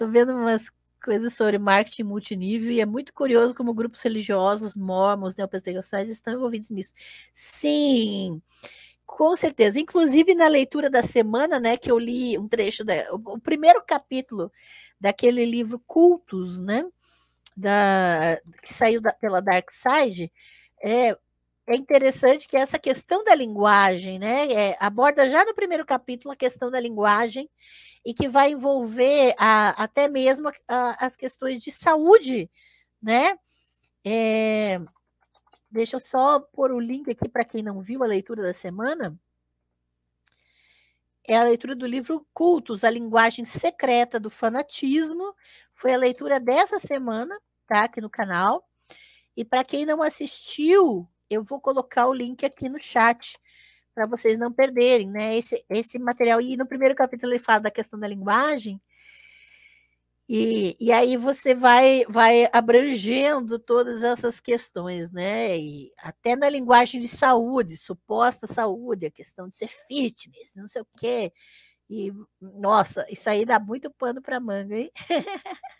Tô vendo umas coisas sobre marketing multinível e é muito curioso como grupos religiosos, mormons, neopentecostais estão envolvidos nisso. Sim, com certeza. Inclusive na leitura da semana, né, que eu li um trecho, da, o, o primeiro capítulo daquele livro Cultos, né, da, que saiu da, pela Dark Side, é, é interessante que essa questão da linguagem, né, é, aborda já no primeiro capítulo a questão da linguagem e que vai envolver a, até mesmo a, a, as questões de saúde, né? É, deixa eu só pôr o link aqui para quem não viu a leitura da semana. É a leitura do livro Cultos, a linguagem secreta do fanatismo. Foi a leitura dessa semana, tá? Aqui no canal. E para quem não assistiu, eu vou colocar o link aqui no chat para vocês não perderem, né? Esse, esse material. E no primeiro capítulo ele fala da questão da linguagem. E, e aí você vai, vai abrangendo todas essas questões, né? E até na linguagem de saúde, suposta saúde, a questão de ser fitness, não sei o quê. E, nossa, isso aí dá muito pano para manga, hein?